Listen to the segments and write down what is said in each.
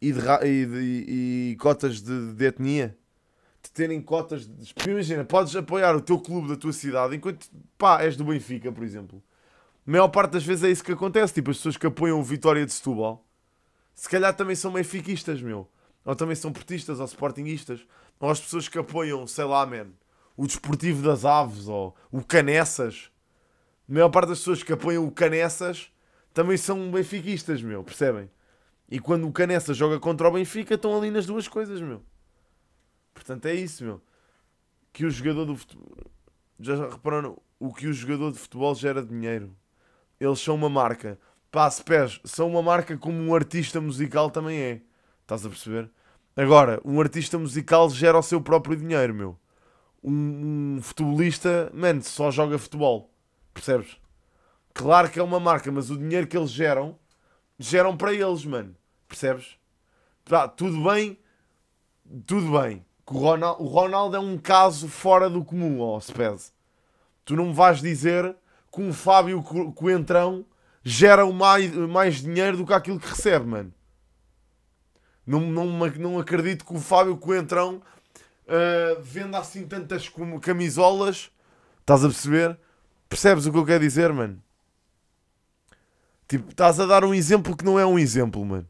e, de, e, de, e cotas de, de, etnia. De terem cotas de. Imagina, podes apoiar o teu clube da tua cidade enquanto pá, és do Benfica, por exemplo. A maior parte das vezes é isso que acontece. Tipo, as pessoas que apoiam o Vitória de Setúbal se calhar também são benfiquistas, meu. Ou também são portistas ou sportinguistas. Ou as pessoas que apoiam, sei lá, man, o Desportivo das Aves ou o Canessas. A maior parte das pessoas que apoiam o Canessas também são benfiquistas, meu, percebem? E quando o Canessa joga contra o Benfica, estão ali nas duas coisas, meu. Portanto, é isso, meu. Que o jogador do futebol. Já repararam o que o jogador de futebol gera dinheiro? Eles são uma marca. Passe pés, são uma marca como um artista musical também é. Estás a perceber? Agora, um artista musical gera o seu próprio dinheiro, meu. Um, um futebolista, mano, só joga futebol. Percebes? Claro que é uma marca, mas o dinheiro que eles geram geram para eles, mano. Percebes? Tá, tudo bem, tudo bem. O Ronaldo, o Ronaldo é um caso fora do comum, ó oh, Spez. Tu não me vais dizer que um Fábio Coentrão gera mais, mais dinheiro do que aquilo que recebe, mano. Não, não, não acredito que o Fábio Coentrão uh, venda assim tantas camisolas. Estás a perceber? Percebes o que eu quero dizer, mano? Tipo, estás a dar um exemplo que não é um exemplo, mano.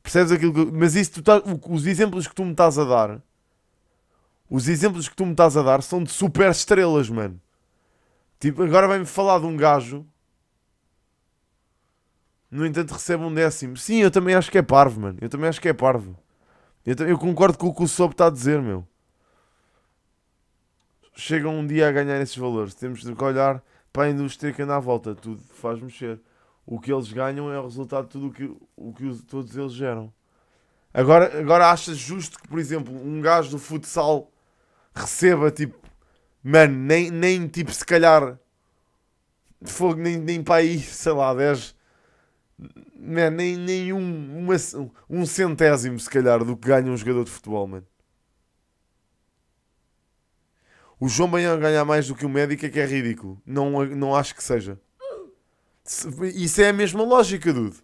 Percebes aquilo que. Mas isso, tá... os exemplos que tu me estás a dar. Os exemplos que tu me estás a dar são de super estrelas, mano. Tipo, agora vai-me falar de um gajo. No entanto, recebe um décimo. Sim, eu também acho que é parvo, mano. Eu também acho que é parvo. Eu, eu concordo com o que o Sob está a dizer, meu. Chegam um dia a ganhar esses valores. Temos de olhar para a indústria que anda à volta, tudo faz mexer. O que eles ganham é o resultado de tudo o que, o que todos eles geram. Agora, agora achas justo que, por exemplo, um gajo do futsal receba tipo, mano, nem, nem tipo se calhar de fogo, nem, nem para aí, sei lá, 10, nem, nem um, uma, um centésimo se calhar do que ganha um jogador de futebol, mano. O João Baião ganhar mais do que o médico é que é ridículo. Não, não acho que seja. Isso é a mesma lógica, dude.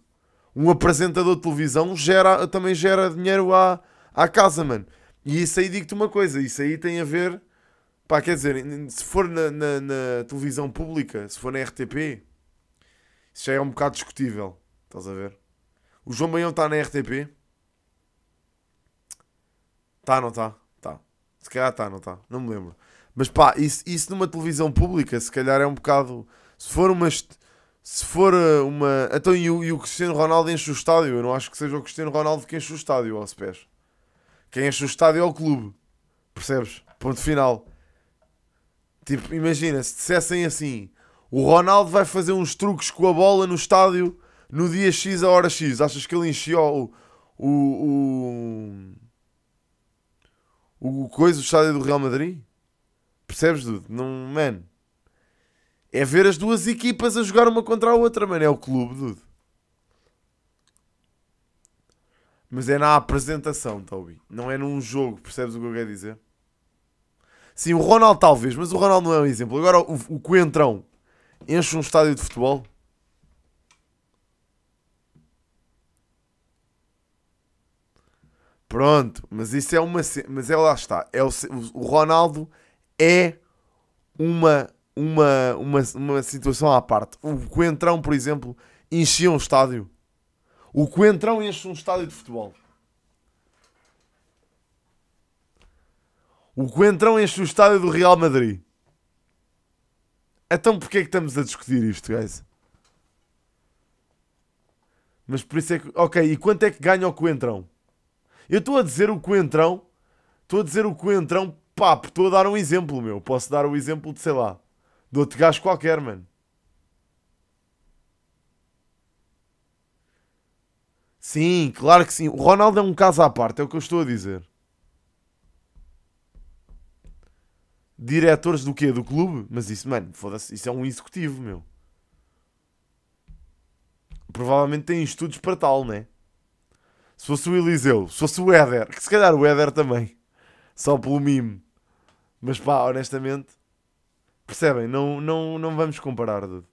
Um apresentador de televisão gera, também gera dinheiro à, à casa, mano. E isso aí digo-te uma coisa, isso aí tem a ver. Pá, quer dizer, se for na, na, na televisão pública, se for na RTP, isso já é um bocado discutível. Estás a ver? O João Baião está na RTP. Tá, não está. Tá. Se calhar tá, não está. Não me lembro. Mas pá, isso, isso numa televisão pública, se calhar é um bocado. Se for uma. Se for eh, uma. Então, e o, e o Cristiano Ronaldo enche o estádio? Eu não acho que seja o Cristiano Ronaldo que enche o estádio aos pés. Quem enche o estádio é o clube. Percebes? Ponto final. Tipo, imagina, se dissessem assim: o Ronaldo vai fazer uns truques com a bola no estádio no dia X, a hora X. Achas que ele encheu o. o. o, o coisa, o estádio do Real Madrid? Percebes, Dude? Não, mano. É ver as duas equipas a jogar uma contra a outra, mano. É o clube, Dude. Mas é na apresentação, Toby. Não é num jogo, percebes o que eu quero dizer? Sim, o Ronaldo talvez, mas o Ronaldo não é um exemplo. Agora o, o Coentrão enche um estádio de futebol. Pronto, mas isso é uma. Mas é lá está. É o, o Ronaldo é uma, uma, uma, uma situação à parte. O Coentrão, por exemplo, enchia um estádio. O Coentrão enche um estádio de futebol. O Coentrão enche o estádio do Real Madrid. Então porquê é que estamos a discutir isto, guys? Mas por isso é que... Ok, e quanto é que ganha o Coentrão? Eu estou a dizer o Coentrão... Estou a dizer o Coentrão Pá, estou a dar um exemplo, meu. Posso dar o um exemplo de, sei lá, de outro gajo qualquer, mano. Sim, claro que sim. O Ronaldo é um caso à parte, é o que eu estou a dizer. Diretores do quê? Do clube? Mas isso, mano, foda-se, isso é um executivo, meu. Provavelmente tem estudos para tal, né? Se fosse o Eliseu, se fosse o Éder, que se calhar o Éder também, só pelo mimo. Mas pá, honestamente, percebem? Não, não, não vamos comparar, dude.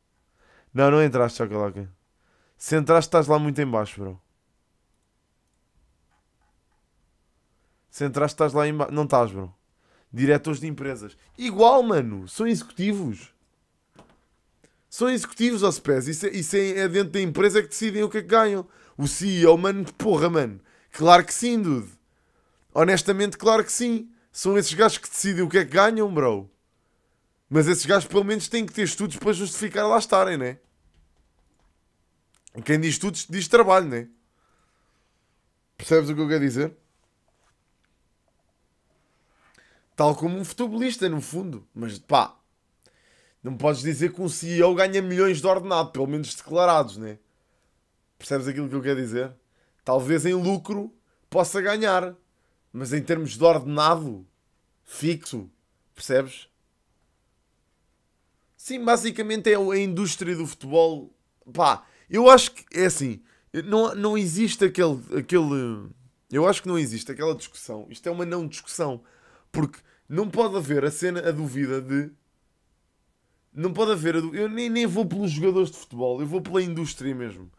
Não, não entraste, Chacalaca. Se entraste, estás lá muito em baixo, bro. Se entraste, estás lá em Não estás, bro. Diretores de empresas. Igual, mano. São executivos. São executivos, aos pés. Isso, é, isso é, é dentro da empresa que decidem o que é que ganham. O CEO, mano, porra, mano. Claro que sim, dude. Honestamente, claro que sim são esses gajos que decidem o que é que ganham, bro. Mas esses gajos pelo menos têm que ter estudos para justificar lá estarem, né? Quem diz estudos diz trabalho, né? Percebes o que eu quero dizer? Tal como um futebolista, no fundo. Mas pá, não podes dizer que um CEO ganha milhões de ordenado, pelo menos declarados, né? Percebes aquilo que eu quero dizer? Talvez em lucro possa ganhar, mas em termos de ordenado, fixo. Percebes? Sim, basicamente é a indústria do futebol. Pá, eu acho que é assim. Não, não existe aquele, aquele. Eu acho que não existe aquela discussão. Isto é uma não discussão. Porque não pode haver a cena, a dúvida de. Não pode haver a Eu nem, nem vou pelos jogadores de futebol, eu vou pela indústria mesmo.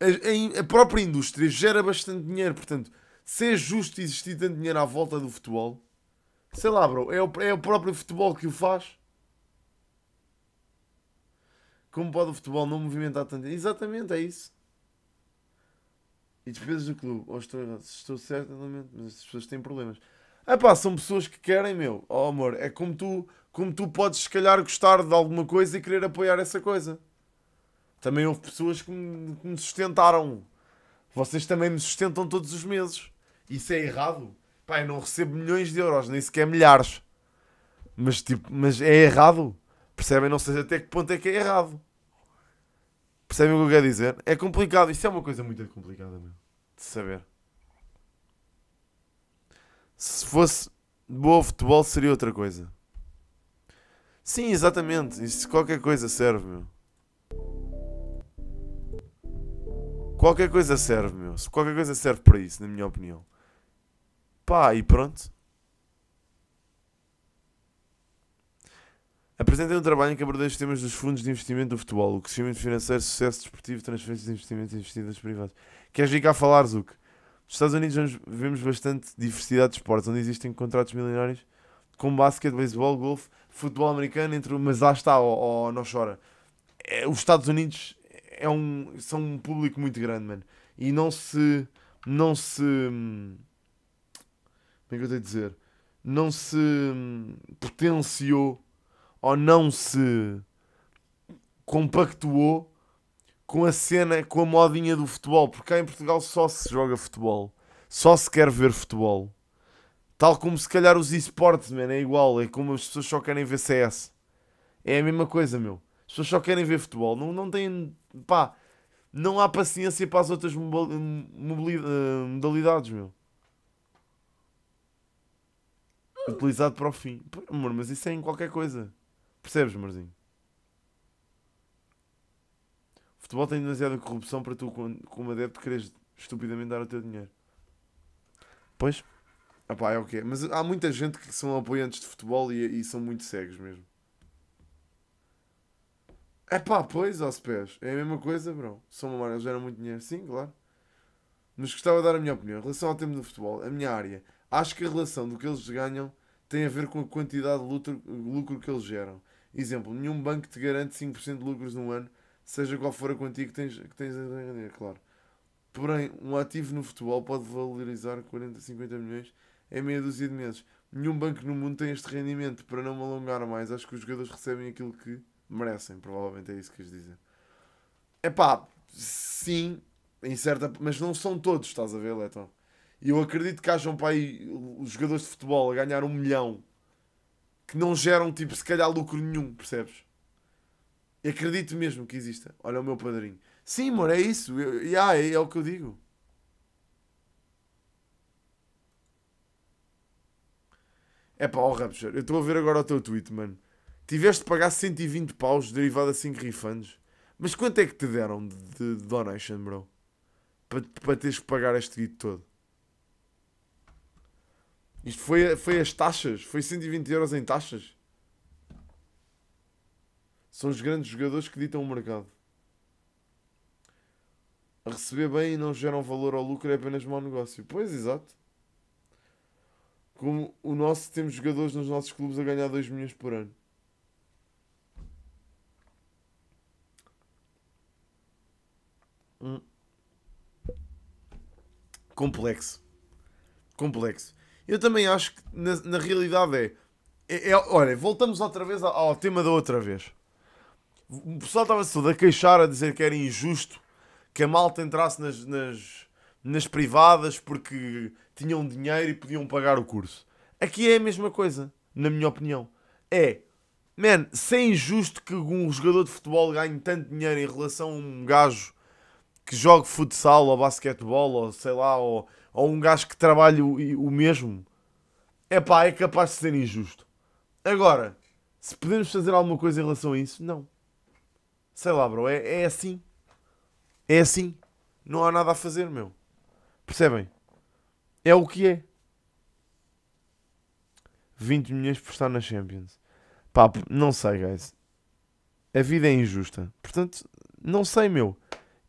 A, a, a própria indústria gera bastante dinheiro, portanto, se é justo existir tanto dinheiro à volta do futebol, Sei lá, bro. É o, é o próprio futebol que o faz. Como pode o futebol não movimentar tanto? Exatamente, é isso. E despesas do clube. Ou estou, estou certo, mas as pessoas têm problemas. Ah pá, são pessoas que querem, meu. Oh amor, é como tu, como tu podes se calhar gostar de alguma coisa e querer apoiar essa coisa. Também houve pessoas que me, que me sustentaram. Vocês também me sustentam todos os meses. Isso é errado. Pá, eu não recebo milhões de euros, nem sequer milhares. Mas tipo, mas é errado. Percebem? Não sei até que ponto é que é errado. Percebem o que eu quero dizer? É complicado. Isso é uma coisa muito complicada, meu. De saber. Se fosse boa futebol, seria outra coisa. Sim, exatamente. Isso qualquer coisa serve, meu. Qualquer coisa serve, meu. Qualquer coisa serve para isso, na minha opinião. Pá, e pronto. Apresentei um trabalho em que abordei os temas dos fundos de investimento do futebol, o crescimento financeiro, sucesso desportivo, transferências de investimentos e investidas privadas. Queres vir cá falar, Zuc? Nos Estados Unidos vemos bastante diversidade de esportes, onde existem contratos milionários com basquete, beisebol, golfe, futebol americano, entre, mas lá está, ou, não chora. É, os Estados Unidos é um, são um público muito grande, mano. E não se. Não se. Hum, como é que eu tenho dizer? Não se hum, potenciou ou não se compactuou com a cena, com a modinha do futebol, porque cá em Portugal só se joga futebol, só se quer ver futebol. Tal como se calhar os esportes, mano, é igual, é como as pessoas só querem ver CS. É a mesma coisa, meu. As pessoas só querem ver futebol, não, não têm, pá, não há paciência para as outras hum, hum, modalidades, meu. utilizado para o fim. amor, mas isso é em qualquer coisa. Percebes, amorzinho? O futebol tem demasiada corrupção para tu, como adepto, quereres estupidamente dar o teu dinheiro. Pois. Epá, ah, é o okay. Mas há muita gente que são apoiantes de futebol e, e são muito cegos mesmo. É pá, pois, aos pés. É a mesma coisa, bro. São uma eles gera muito dinheiro. Sim, claro. Mas gostava de dar a minha opinião. Em relação ao tema do futebol, a minha área, acho que a relação do que eles ganham tem a ver com a quantidade de lucro, lucro que eles geram. Exemplo, nenhum banco te garante 5% de lucros no ano, seja qual for a quantia que tens, que tens a ganhar, claro. Porém, um ativo no futebol pode valorizar 40, 50 milhões em meia dúzia de meses. Nenhum banco no mundo tem este rendimento. Para não me alongar mais, acho que os jogadores recebem aquilo que merecem. Provavelmente é isso que queres dizer. É pá, sim, em certa. Mas não são todos, estás a ver, Letão? E eu acredito que hajam para aí os jogadores de futebol a ganhar um milhão que não geram, tipo, se calhar lucro nenhum, percebes? e acredito mesmo que exista. Olha o meu padrinho. Sim, amor, é isso. Eu, yeah, é, é o que eu digo. É pá, ó oh, Rapture, eu estou a ver agora o teu tweet, mano. Tiveste de pagar 120 paus derivado a 5 refunds. Mas quanto é que te deram de, de donation, bro? Para pa teres que pagar este guito todo? Isto foi, foi as taxas. Foi 120 euros em taxas. São os grandes jogadores que ditam o mercado. A receber bem e não geram valor ao lucro é apenas mau negócio. Pois, exato. Como o nosso, temos jogadores nos nossos clubes a ganhar 2 milhões por ano. Hum. Complexo. Complexo. Eu também acho que na, na realidade é, é, é, Olha, voltamos outra vez ao, ao, tema da outra vez. O pessoal estava-se todo a queixar, a dizer que era injusto que a malta entrasse nas, nas, nas privadas porque tinham dinheiro e podiam pagar o curso. Aqui é a mesma coisa, na minha opinião. É, man, se é injusto que um jogador de futebol ganhe tanto dinheiro em relação a um gajo que jogue futsal ou basquetebol ou sei lá, ou ou um gajo que trabalha o, o mesmo, é pá, é capaz de ser injusto. Agora, se podemos fazer alguma coisa em relação a isso, não. Sei lá, bro, é, é assim. É assim. Não há nada a fazer, meu. Percebem? É o que é. 20 milhões por estar na Champions. Pá, não sei, guys. A vida é injusta. Portanto, não sei, meu.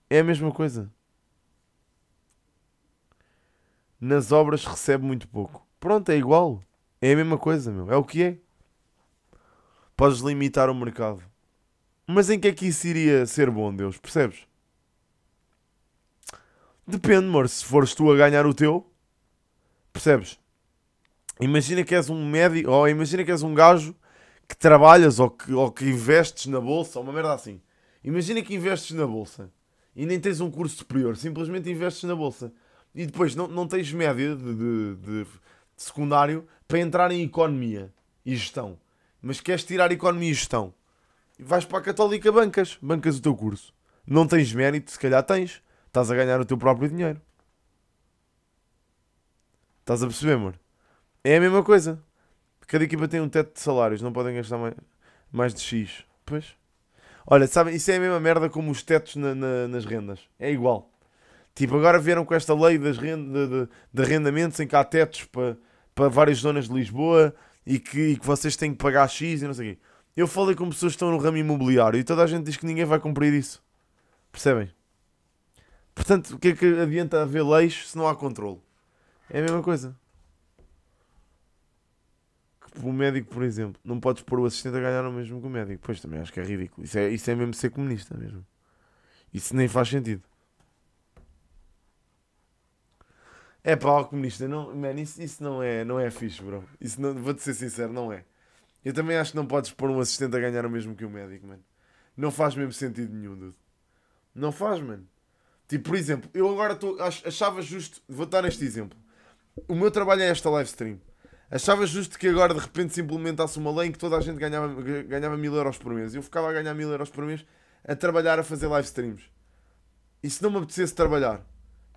É a mesma coisa nas obras recebe muito pouco. Pronto, é igual. É a mesma coisa, meu. É o que é. Podes limitar o mercado. Mas em que é que isso iria ser bom, Deus? Percebes? Depende, amor. Se fores tu a ganhar o teu, percebes? Imagina que és um médico, ou imagina que és um gajo que trabalhas ou que, ou que investes na bolsa, ou uma merda assim. Imagina que investes na bolsa e nem tens um curso superior, simplesmente investes na bolsa. E depois não, não tens média de, de, de, de secundário para entrar em economia e gestão. Mas queres tirar economia e gestão. E vais para a Católica Bancas. Bancas o teu curso. Não tens mérito, se calhar tens. Estás a ganhar o teu próprio dinheiro. Estás a perceber, amor? É a mesma coisa. Cada equipa tem um teto de salários, não podem gastar mais, mais de X. Pois. Olha, sabem, isso é a mesma merda como os tetos na, na, nas rendas. É igual. Tipo, agora vieram com esta lei das renda, de, de arrendamentos em que há tetos para, para várias zonas de Lisboa e que, e que vocês têm que pagar X e não sei o quê. Eu falei com pessoas que estão no ramo imobiliário e toda a gente diz que ninguém vai cumprir isso. Percebem? Portanto, o que é que adianta haver leis se não há controle? É a mesma coisa. Que o médico, por exemplo, não podes pôr o assistente a ganhar o mesmo que o médico. Pois também acho que é ridículo. Isso é, isso é mesmo ser comunista mesmo. Isso nem faz sentido. É pá, comunista, não, man, isso, isso não, é, não é fixe, bro. Isso não, vou-te ser sincero, não é. Eu também acho que não podes pôr um assistente a ganhar o mesmo que um médico, mano. Não faz mesmo sentido nenhum, dude. Não faz, mano. Tipo, por exemplo, eu agora tô, achava justo, vou dar este exemplo. O meu trabalho é esta live stream. Achava justo que agora de repente se implementasse uma lei em que toda a gente ganhava, ganhava mil euros por mês. Eu ficava a ganhar mil euros por mês a trabalhar a fazer live streams. E se não me apetecesse trabalhar?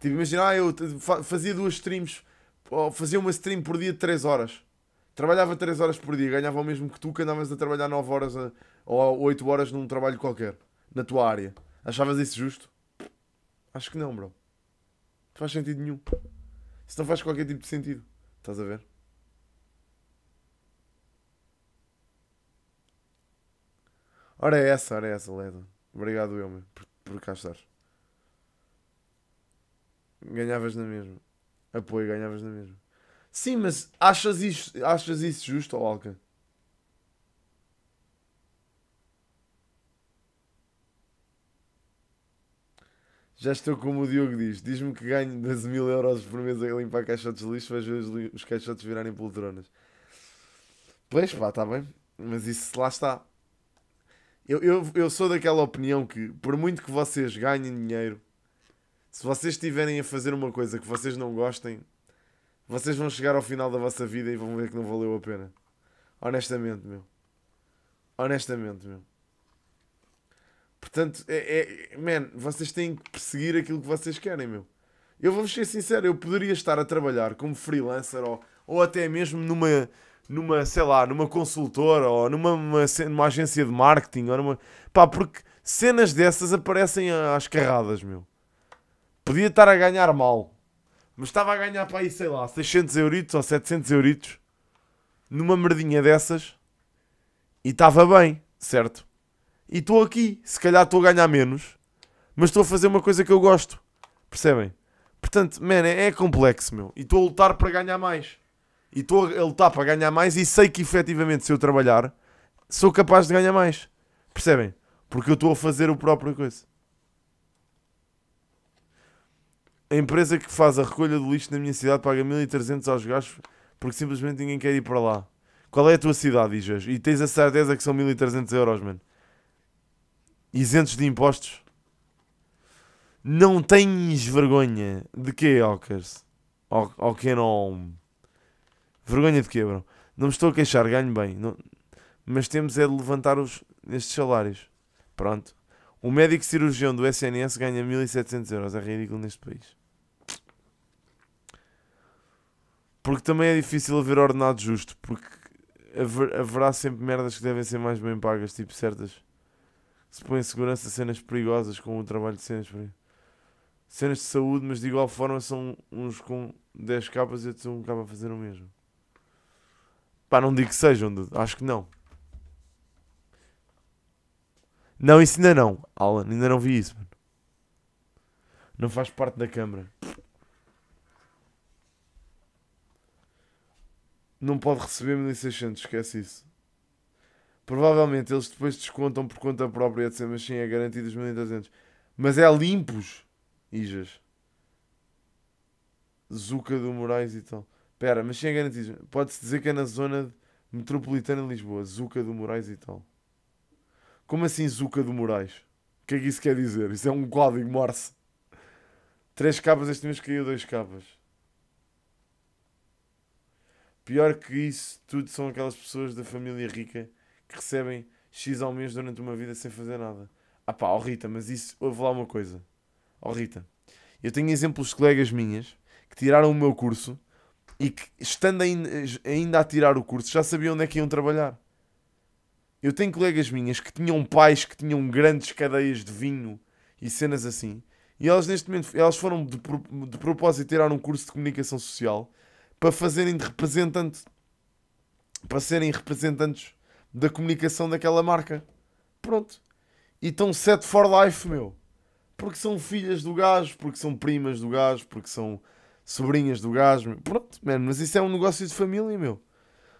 Tipo, imagina, ah, eu fazia duas streams, fazia uma stream por dia de 3 horas. Trabalhava 3 horas por dia, ganhava o mesmo que tu que andavas a trabalhar 9 horas a, eh, ou 8 horas num trabalho qualquer, na tua área. Achavas isso justo? Acho que não, bro. Não faz sentido nenhum. Isso não faz qualquer tipo de sentido. Estás a ver? Ora é essa, ora é essa, Ledo. Obrigado eu, meu, por, por cá estar ganhavas na mesma. Apoio, ganhavas na mesma. Sim, mas achas isso, achas isso justo, Alca? Já estou como o Diogo diz. Diz-me que ganho 12 mil euros por mês a limpar caixotes de lixo, vejo ver os, os caixotes virarem poltronas. Pois pá, está bem. Mas isso lá está. Eu, eu, eu sou daquela opinião que, por muito que vocês ganhem dinheiro, se vocês estiverem a fazer uma coisa que vocês não gostem, vocês vão chegar ao final da vossa vida e vão ver que não valeu a pena. Honestamente, meu. Honestamente, meu. Portanto, é, é, man, vocês têm que perseguir aquilo que vocês querem, meu. Eu vou ser sincero, eu poderia estar a trabalhar como freelancer ou, ou até mesmo numa, numa, sei lá, numa consultora ou numa, numa agência de marketing ou numa... Pá, porque cenas dessas aparecem às carradas, meu. Podia estar a ganhar mal, mas estava a ganhar para aí, sei lá, 600 euritos ou 700 euritos numa merdinha dessas e estava bem, certo? E estou aqui, se calhar estou a ganhar menos, mas estou a fazer uma coisa que eu gosto, percebem? Portanto, man, é, é complexo, meu. E estou a lutar para ganhar mais. E estou a lutar para ganhar mais e sei que efetivamente se eu trabalhar, sou capaz de ganhar mais. Percebem? Porque eu estou a fazer o próprio coisa. A empresa que faz a recolha do lixo na minha cidade paga 1300 aos gastos porque simplesmente ninguém quer ir para lá. Qual é a tua cidade, Ijas? E tens a certeza que são 1300 euros, mano. Isentos de impostos? Não tens vergonha de quê, Alcas? Ou que não? Vergonha de quê, bro? Não me estou a queixar, ganho bem. Não... Mas temos é de levantar os... estes salários. Pronto. O médico cirurgião do SNS ganha 1700 euros. É ridículo neste país. Porque também é difícil haver ordenado justo. Porque haver, haverá sempre merdas que devem ser mais bem pagas. Tipo certas. Se põe em segurança cenas perigosas, com o trabalho de cenas cenas de saúde, mas de igual forma são uns com 10 capas e outros um capa a fazer o mesmo. Pá, não digo que sejam, acho que não. Não, isso ainda não. Alan, ainda não vi isso. Mano. Não faz parte da câmara. Não pode receber 1600, esquece isso. Provavelmente eles depois descontam por conta própria, etc. Mas sim, é garantido os 1200. Mas é limpos, Ijas. Zuca do Moraes e tal. Pera, mas sim, é garantido. Pode-se dizer que é na zona metropolitana de Lisboa. Zuca do Moraes e tal. Como assim Zuca do Moraes? O que é que isso quer dizer? Isso é um código morse. Três capas este mês caiu dois capas. Pior que isso tudo são aquelas pessoas da família rica que recebem X ao mês durante uma vida sem fazer nada. Ah pá, oh Rita, mas isso, ouve lá uma coisa. Oh Rita, eu tenho exemplos de colegas minhas que tiraram o meu curso e que, estando ainda a tirar o curso, já sabiam onde é que iam trabalhar. Eu tenho colegas minhas que tinham pais que tinham grandes cadeias de vinho e cenas assim. E elas neste momento elas foram de, de propósito tirar um curso de comunicação social para fazerem de representante para serem representantes da comunicação daquela marca. Pronto. E estão set for life, meu. Porque são filhas do gajo, porque são primas do gajo, porque são sobrinhas do gajo. Meu. Pronto, mano, mas isso é um negócio de família, meu.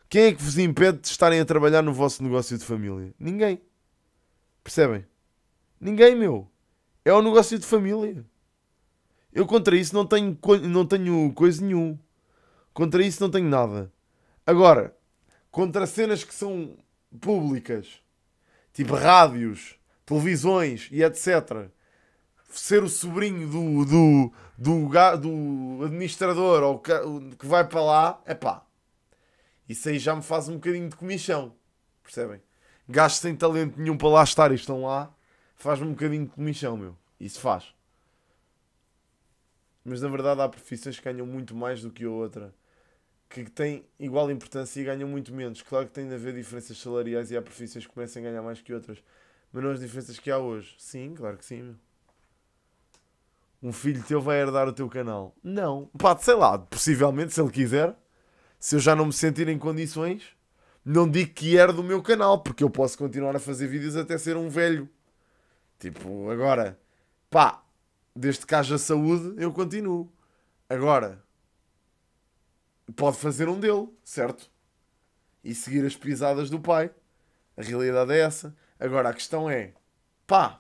Quem é que vos impede de estarem a trabalhar no vosso negócio de família? Ninguém. Percebem? Ninguém, meu. É o um negócio de família. Eu contra isso não tenho, não tenho coisa nenhuma. Contra isso não tenho nada. Agora, contra cenas que são públicas, tipo rádios, televisões e etc. Ser o sobrinho do, do, do, do administrador ou que, que vai para lá, é pá. Isso aí já me faz um bocadinho de comichão. Percebem? Gajos sem talento nenhum para lá estar e estão lá, faz-me um bocadinho de comichão, meu. Isso faz. Mas na verdade há profissões que ganham muito mais do que a outra, que têm igual importância e ganham muito menos. Claro que tem de haver diferenças salariais e há profissões que começam a ganhar mais que outras, mas não as diferenças que há hoje. Sim, claro que sim, meu um filho teu vai herdar o teu canal. Não. Pá, sei lá, possivelmente se ele quiser se eu já não me sentir em condições, não digo que era do meu canal, porque eu posso continuar a fazer vídeos até ser um velho. Tipo, agora, pá, desde que haja saúde, eu continuo. Agora, pode fazer um dele, certo? E seguir as pisadas do pai. A realidade é essa. Agora, a questão é, pá,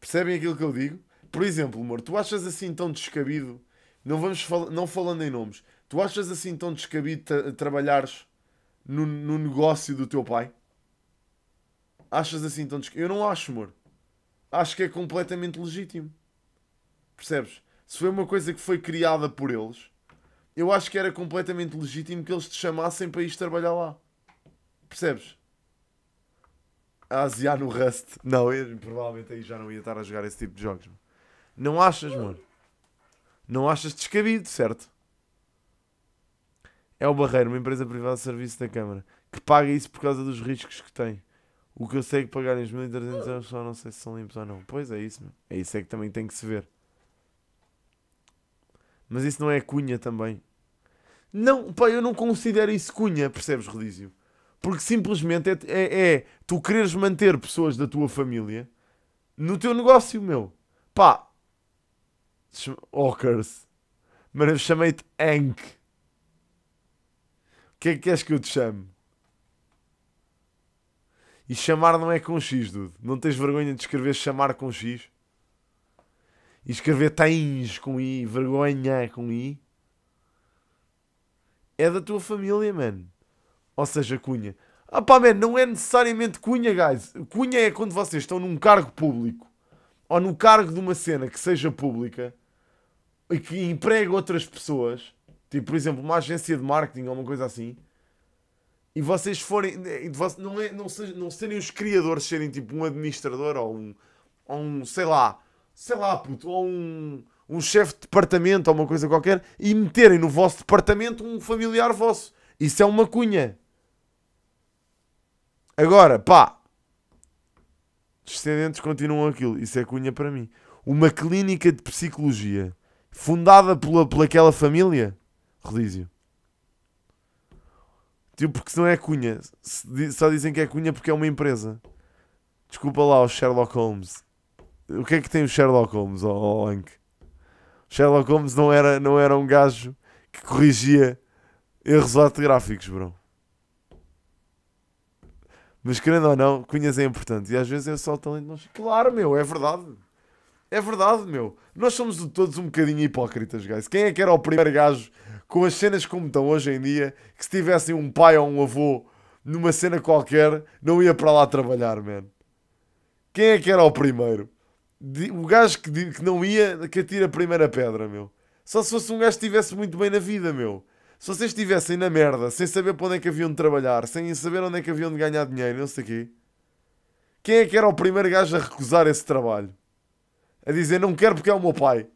percebem aquilo que eu digo? Por exemplo, amor, tu achas assim tão descabido? Não vamos fal não falando em nomes, Tu achas assim tão descabido trabalhares no, no, negócio do teu pai? Achas assim tão descabido? Eu não acho, amor. Acho que é completamente legítimo. Percebes? Se foi uma coisa que foi criada por eles, eu acho que era completamente legítimo que eles te chamassem para ir trabalhar lá. Percebes? A aziar no Rust. Não, eu provavelmente aí já não ia estar a jogar esse tipo de jogos. Não achas, amor? Não achas descabido, certo? é o Barreiro, uma empresa privada de serviço da Câmara, que paga isso por causa dos riscos que tem. O que eu sei é que pagarem os 1300 euros só não sei se são limpos ou não. Pois é isso, meu. é isso é que também tem que se ver. Mas isso não é cunha também. Não, pá, eu não considero isso cunha, percebes, Rodízio? Porque simplesmente é, é, é tu quereres manter pessoas da tua família no teu negócio, meu. Pá, Hawkers. Mas chamei-te Hank que queres que eu te chame? E chamar não é com X, dude. Não tens vergonha de escrever chamar com X? E escrever tens com I, vergonha com I? É da tua família, mano. Ou seja, Cunha. Ah pá, man, não é necessariamente Cunha, guys. Cunha é quando vocês estão num cargo público ou no cargo de uma cena que seja pública e que emprega outras pessoas Tipo, por exemplo, uma agência de marketing ou uma coisa assim. E vocês forem. Não, é, não, sejam, não serem os criadores, serem tipo um administrador ou um. Ou um, sei lá. Sei lá, puto. Ou um. Um chefe de departamento ou uma coisa qualquer. E meterem no vosso departamento um familiar vosso. Isso é uma cunha. Agora, pá. Descendentes continuam aquilo. Isso é cunha para mim. Uma clínica de psicologia fundada pela, pela aquela família Rodízio. Tipo, porque se não é Cunha. Só dizem que é Cunha porque é uma empresa. Desculpa lá, o Sherlock Holmes. O que é que tem o Sherlock Holmes, ó oh, Ank? Oh, Sherlock Holmes não era, não era um gajo que corrigia erros ortográficos, bro. Mas querendo ou não, Cunhas é importante. E às vezes é só o talento. Claro, meu, é verdade. É verdade, meu. Nós somos todos um bocadinho hipócritas, guys. Quem é que era o primeiro gajo com as cenas como estão hoje em dia que se tivessem um pai ou um avô numa cena qualquer não ia para lá trabalhar, man? Quem é que era o primeiro? O gajo que, que não ia, que atira a primeira pedra, meu. Só se fosse um gajo que estivesse muito bem na vida, meu. Se vocês estivessem na merda, sem saber para onde é que haviam de trabalhar, sem saber onde é que haviam de ganhar dinheiro, não sei o quê. Quem é que era o primeiro gajo a recusar esse trabalho? a dizer não quero porque é o meu pai.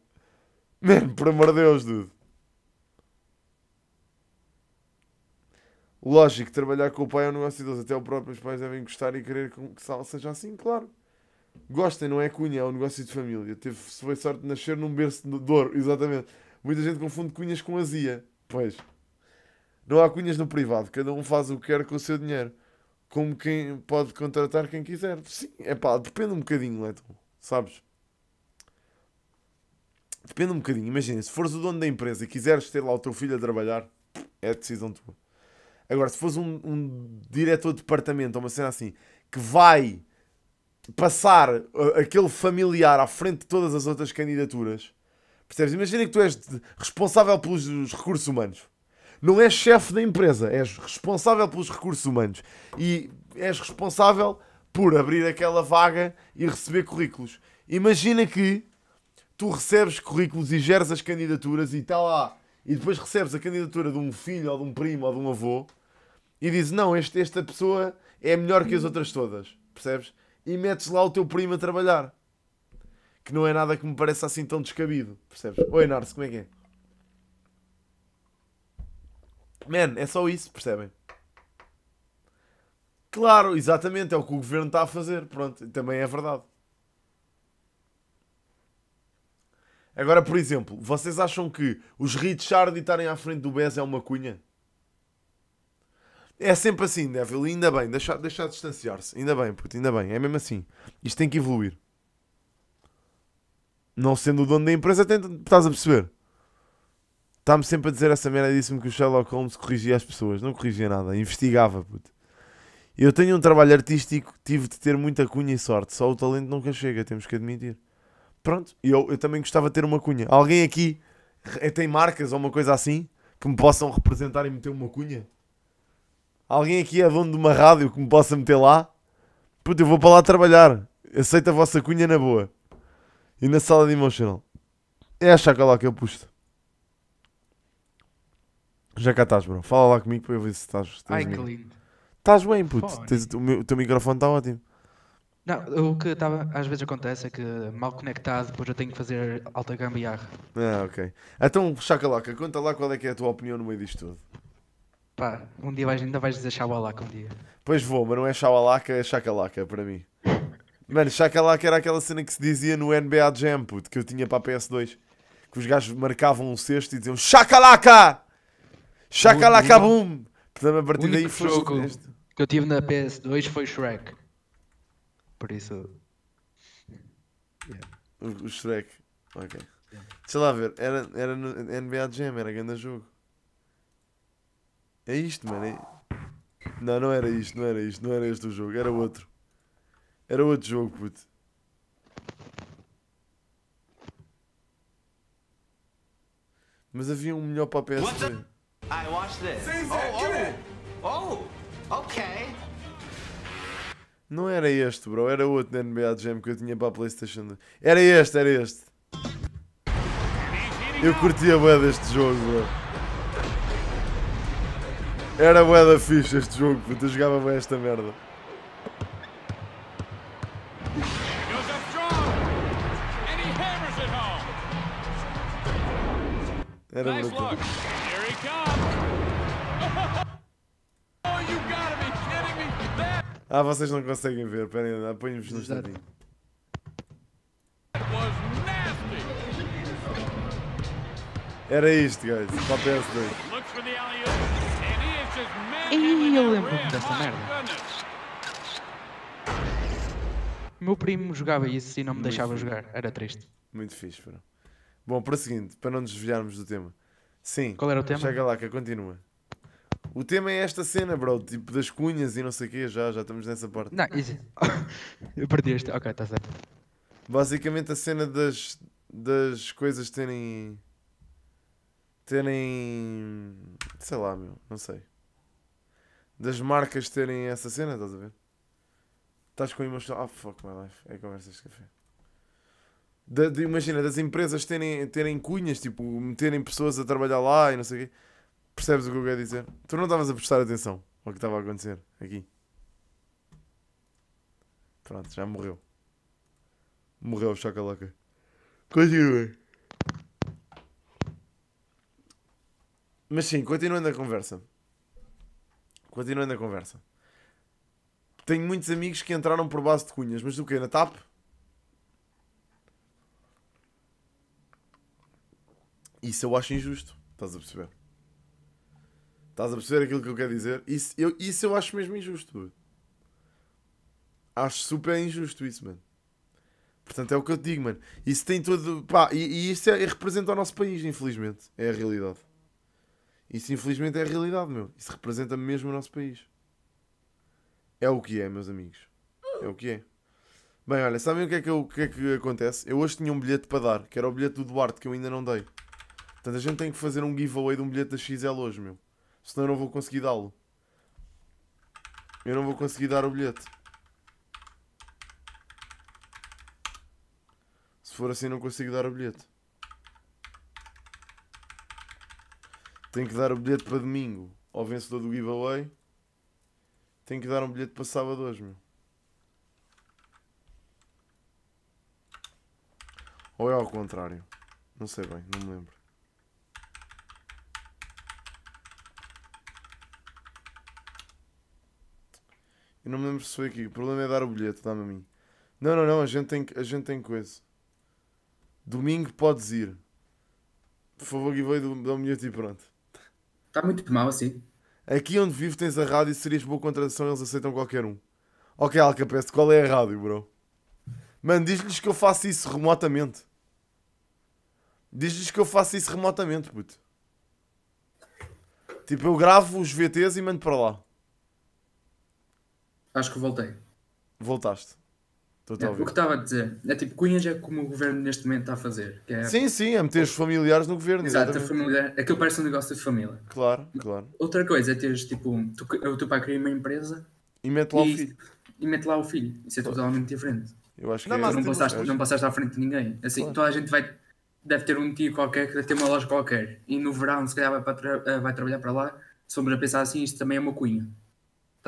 Mano, por amor de Deus, dude. Lógico, trabalhar com o pai é um negócio de Deus. Até os próprios pais devem gostar e querer que Sal seja assim, claro. Gostem, não é cunha, é um negócio de família. Teve, se foi sorte de nascer num berço de dor, exatamente. Muita gente confunde cunhas com azia. Pois. Não há cunhas no privado, cada um faz o que quer com o seu dinheiro. Como quem pode contratar quem quiser. Sim, é pá, depende um bocadinho, Leto. Sabes? Depende um bocadinho. Imagina, se fores o dono da empresa e quiseres ter lá o teu filho a trabalhar, é decisão tua. Agora, se fores um, um diretor de departamento ou uma cena assim, que vai passar aquele familiar à frente de todas as outras candidaturas, percebes? Imagina que tu és responsável pelos recursos humanos. Não és chefe da empresa, és responsável pelos recursos humanos. E és responsável por abrir aquela vaga e receber currículos. Imagina que tu recebes currículos e geres as candidaturas e está lá. E depois recebes a candidatura de um filho ou de um primo ou de um avô e dizes: Não, este, esta pessoa é melhor que as outras todas. Percebes? E metes lá o teu primo a trabalhar. Que não é nada que me parece assim tão descabido. Percebes? Oi, Narce, como é que é? Man, é só isso, percebem? Claro, exatamente, é o que o governo está a fazer. Pronto, também é verdade. Agora, por exemplo, vocês acham que os Richard estarem à frente do Bez é uma cunha? É sempre assim, Neville. Ainda bem, deixa, deixa de distanciar-se. Ainda bem, puto, ainda bem. É mesmo assim. Isto tem que evoluir. Não sendo o dono da empresa, tem, estás a perceber? Está-me sempre a dizer essa merda. Disse-me que o Sherlock Holmes corrigia as pessoas. Não corrigia nada. Investigava, puto. Eu tenho um trabalho artístico. Tive de ter muita cunha e sorte. Só o talento nunca chega, temos que admitir. Pronto, eu, eu também gostava de ter uma cunha. Alguém aqui tem marcas ou uma coisa assim que me possam representar e meter uma cunha? Alguém aqui é dono de uma rádio que me possa meter lá? Puta, eu vou para lá trabalhar. Aceito a vossa cunha na boa. E na sala de emotional. É a chaca lá que eu puxo. Já cá estás, bro. Fala lá comigo para eu ver se estás. Ai, que lindo. Estás bem, puto. Tens, o, meu, o teu microfone está ótimo. Não, o que estava às vezes acontece é que mal conectado, depois eu tenho que fazer alta gambiarra. Ah, ok. Então, Chacalaca, conta lá qual é que é a tua opinião no meio disto tudo. Pá, um dia vais, ainda vais dizer Chawalaca um dia. Pois vou, mas não é Chawalaca, é Chacalaca para mim. Mano, Chacalaca era aquela cena que se dizia no NBA Jam, puto, que eu tinha para a PS2. Que os gajos marcavam um cesto e diziam Chacalaca! Chacalaca boom! Portanto, a partir daí foi. O jogo que eu tive na PS2 foi Shrek. Por isso. Yeah. O, o Shrek. Ok. Yeah. Sei lá ver, era, era no é NBA Jam, era grande jogo. É isto, mano. É... Não, não era isto, não era isto, não era este o jogo, era outro. Era outro jogo, puto. Mas havia um melhor para a PSP. I watched this. Sim, sim, oh, é oh. oh, ok. Não era este, bro. Era outro da NBA Jam que eu tinha para a PlayStation 2. Era este, era este. Eu curtia a bué deste jogo, bro. Era bué da este jogo, puto. Eu jogava bem esta merda. Era brutal. Ah, vocês não conseguem ver. Peraí, apanho-vos no instantinho. Era isto, guys. Para o PS2. Ei, eu lembro-me dessa merda. Meu primo jogava isso e não me deixava jogar. Era triste. Muito fixe, bro. Bom, para o seguinte, para não desviarmos do tema. Sim. Qual era o tema? Chega lá, que continua. O tema é esta cena, bro, tipo das cunhas e não sei o quê, já, já estamos nessa parte. Não, isso... É- eu perdi este. Ok, está certo. Basicamente a cena das, das coisas terem. terem. sei lá, meu, não sei. Das marcas terem essa cena, estás a ver? Estás com emoção. Ah, oh, fuck my life. É conversas de café. de, imagina, das empresas terem, terem cunhas, tipo, meterem pessoas a trabalhar lá e não sei o quê. Percebes o que eu quero dizer? Tu não estavas a prestar atenção ao que estava a acontecer aqui. Pronto, já morreu. Morreu o Chocaloca. Continua. Mas sim, continuando a conversa. Continuando a conversa. Tenho muitos amigos que entraram por base de cunhas, mas do que? Na TAP? Isso eu acho injusto. Estás a perceber? Estás a perceber aquilo que eu quero dizer? Isso eu, isso eu acho mesmo injusto. Bro. Acho super injusto isso, mano. Portanto, é o que eu te digo, mano. Isso tem todo. Pá, e, e isso é, é, representa o nosso país, infelizmente. É a realidade. Isso, infelizmente, é a realidade, meu. Isso representa mesmo o nosso país. É o que é, meus amigos. É o que é. Bem, olha, sabem o que é que, eu, o que, é que acontece? Eu hoje tinha um bilhete para dar, que era o bilhete do Duarte, que eu ainda não dei. Portanto, a gente tem que fazer um giveaway de um bilhete da XL hoje, meu. Senão eu não vou conseguir dá-lo. Eu não vou conseguir dar o bilhete. Se for assim, não consigo dar o bilhete. Tenho que dar o bilhete para domingo ao vencedor do giveaway. Tenho que dar um bilhete para sábado hoje, meu. Ou é ao contrário? Não sei bem, não me lembro. Eu não me lembro se foi aqui. O problema é dar o bilhete, dá-me a mim. Não, não, não, a gente tem, a gente tem coisa. Domingo podes ir. Por favor, giveaway do, do bilhete e pronto. Está muito mal assim. Aqui onde vivo tens a rádio e serias boa contratação, eles aceitam qualquer um. Ok, Alcapeste, qual é a rádio, bro? Mano, diz-lhes que eu faço isso remotamente. Diz-lhes que eu faço isso remotamente, puto. Tipo, eu gravo os VTs e mando para lá. Acho que voltei. Voltaste. estou é, a ouvir. O que estava a dizer é tipo, Cunhas é como o governo neste momento está a fazer. Que é... Sim, sim, a é meter os familiares no governo. Exato, a familiar, aquilo parece um negócio de família. Claro, claro. Outra coisa é teres tipo, tu, o teu pai cria uma empresa e mete lá e, o filho. E mete lá o filho. Isso é claro. totalmente diferente. Eu acho que não, é... Assim, não, passaste, não passaste à frente de ninguém. Assim, claro. toda a gente vai deve ter um tio qualquer que deve ter uma loja qualquer. E no verão, se calhar, vai, para tra vai trabalhar para lá. Se a pensar assim, isto também é uma cunha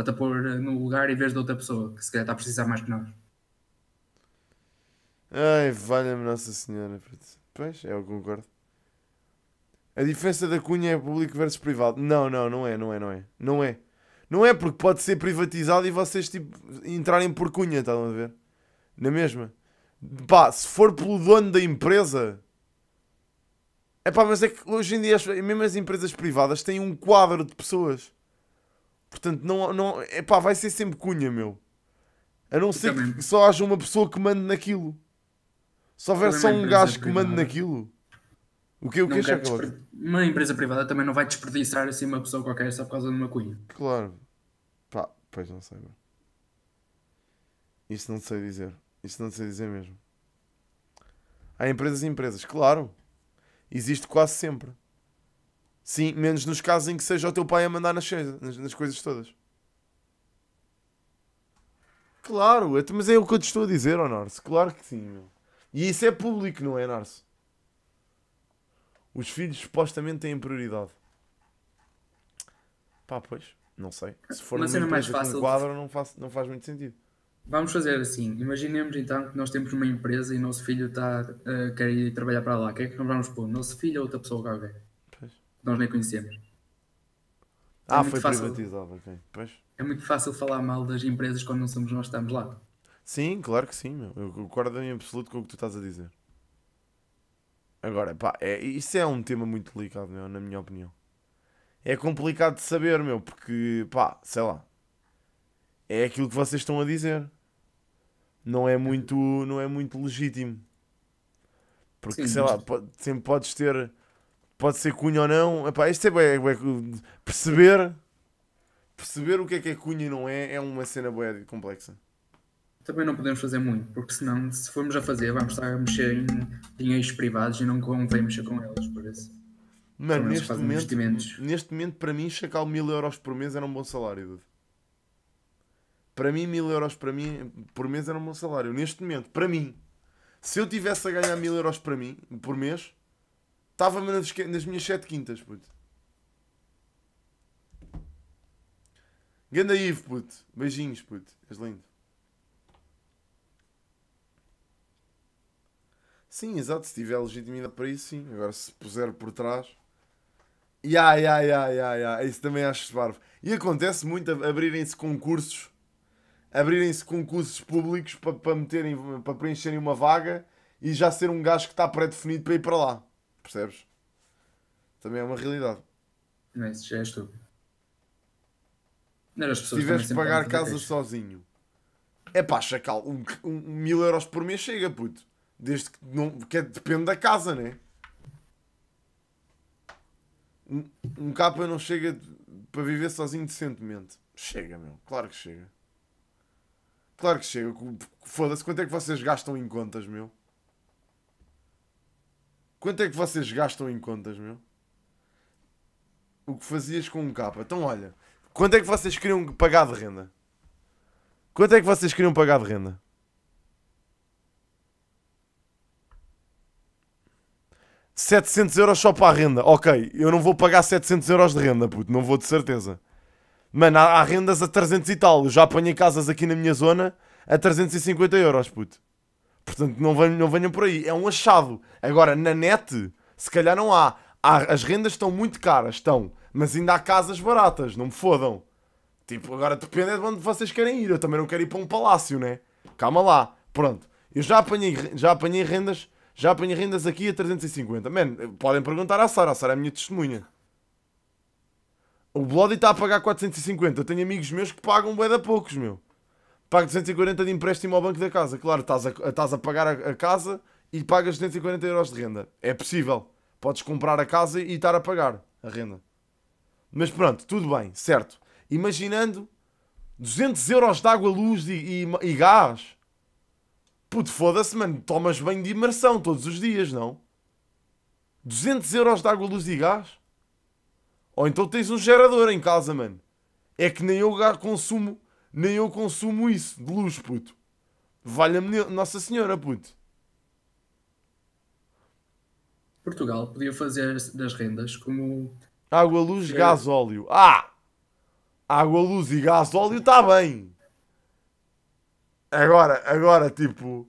para te pôr no lugar em vez de outra pessoa que se calhar está a precisar mais que nós. Ai, valha-me Nossa Senhora. Pois, é, eu concordo. A diferença da cunha é público versus privado. Não, não, não é, não é, não é. Não é. Não é porque pode ser privatizado e vocês tipo, entrarem por cunha, estão a ver? Na mesma. Pá, se for pelo dono da empresa. É pá, mas é que hoje em dia, as, mesmo as empresas privadas têm um quadro de pessoas. Portanto, não, não, epá, vai ser sempre Cunha, meu. A não ser que só haja uma pessoa que mande naquilo. Se houver só um gajo que mande naquilo. O que, é o que é desper... Uma empresa privada também não vai desperdiçar assim uma pessoa qualquer só por causa de uma cunha. Claro. Pá, pois não sei, Isso não sei dizer. Isso não sei dizer mesmo. Há empresas e empresas, claro. Existe quase sempre. Sim, menos nos casos em que seja o teu pai a mandar nas, nas, nas coisas todas. Claro, é, mas é o que eu te estou a dizer, oh Narce. Claro que sim, meu. E isso é público, não é, Narce? Os filhos supostamente têm prioridade. Pá, pois, não sei. Se for uma cena mais fácil. quadro, não faz, não faz muito sentido. Vamos fazer assim. Imaginemos então que nós temos uma empresa e o nosso filho está, uh, quer ir trabalhar para lá. Quer é que nós vamos pôr? Nosso filho ou outra pessoa qualquer? nós nem conhecemos. Ah, é ah, foi fácil. privatizado, ok. Pois. É muito fácil falar mal das empresas quando não somos nós que estamos lá. Sim, claro que sim, meu. Eu concordo em absoluto com o que tu estás a dizer. Agora, pá, é, isso é um tema muito delicado, meu, na minha opinião. É complicado de saber, meu, porque, pá, sei lá. É aquilo que vocês estão a dizer. Não é muito, não é muito legítimo. Porque, sim, sei mas... lá, sempre podes ter pode ser cunha ou não. Epá, isto é, é perceber perceber o que é que é cunha e não é é uma cena boa complexa. Também não podemos fazer muito, porque senão, se formos a fazer, vamos estar a mexer em dinheiros privados e não convém mexer com eles, parece Mano, neste momento, neste momento, para mim, chacal mil euros por mês era um bom salário, dude. Para mim, mil euros para mim, por mês era um bom salário. Neste momento, para mim, se eu tivesse a ganhar mil euros para mim, por mês, Estava-me nas, nas, minhas sete quintas, puto. Ganda Ivo, puto. Beijinhos, puto. És lindo. Sim, exato. Se tiver legitimidade para isso, sim. Agora, se puser por trás. Ya, ya, ya, ya, ya. Isso também acho barbo. E acontece muito abrirem-se concursos. Abrirem-se concursos públicos para, para, meterem, para preencherem uma vaga e já ser um gajo que está pré-definido para ir para lá. Percebes? Também é uma realidade. Mas já é estúpido. Não, Se tiveres que pagar casas sozinho, é pá, chacal, um, um, mil euros por mês chega, puto. Desde que não. Que é, depende da casa, né? Um, um capa não chega para viver sozinho decentemente. Chega, meu, claro que chega. Claro que chega. Foda-se, quanto é que vocês gastam em contas, meu? Quanto é que vocês gastam em contas, meu? O que fazias com um capa? Então, olha, quanto é que vocês queriam pagar de renda? Quanto é que vocês queriam pagar de renda? Setecentos euros só para a renda. Ok, eu não vou pagar 700 euros de renda, puto. Não vou de certeza. Mano, há, há rendas a 300 e tal. Eu já apanhei casas aqui na minha zona a 350 euros, puto. Portanto, não venham, não venham por aí. É um achado. Agora, na net, se calhar não há. há. As rendas estão muito caras, estão. Mas ainda há casas baratas, não me fodam. Tipo, agora depende de onde vocês querem ir. Eu também não quero ir para um palácio, né? Calma lá. Pronto. Eu já apanhei, já apanhei rendas, já apanhei rendas aqui a 350. Man, podem perguntar à Sara, a Sara é a minha testemunha. O Bloody está a pagar 450. Eu tenho amigos meus que pagam bué a poucos, meu paga 240 de empréstimo ao banco da casa. Claro, estás a, estás a pagar a, a casa e pagas 240 euros de renda. É possível. Podes comprar a casa e estar a pagar a renda. Mas pronto, tudo bem, certo. Imaginando 200 euros de água, luz e, e, e gás. Puto, foda-se, mano. Tomas banho de imersão todos os dias, não? 200 euros de água, luz e gás? Ou então tens um gerador em casa, mano. É que nem eu consumo nem eu consumo isso de luz, puto. Valha-me Nossa Senhora, puto. Portugal podia fazer das rendas como. Água, luz, é. gás, óleo. Ah! Água, luz e gás, óleo está bem. Agora, agora, tipo.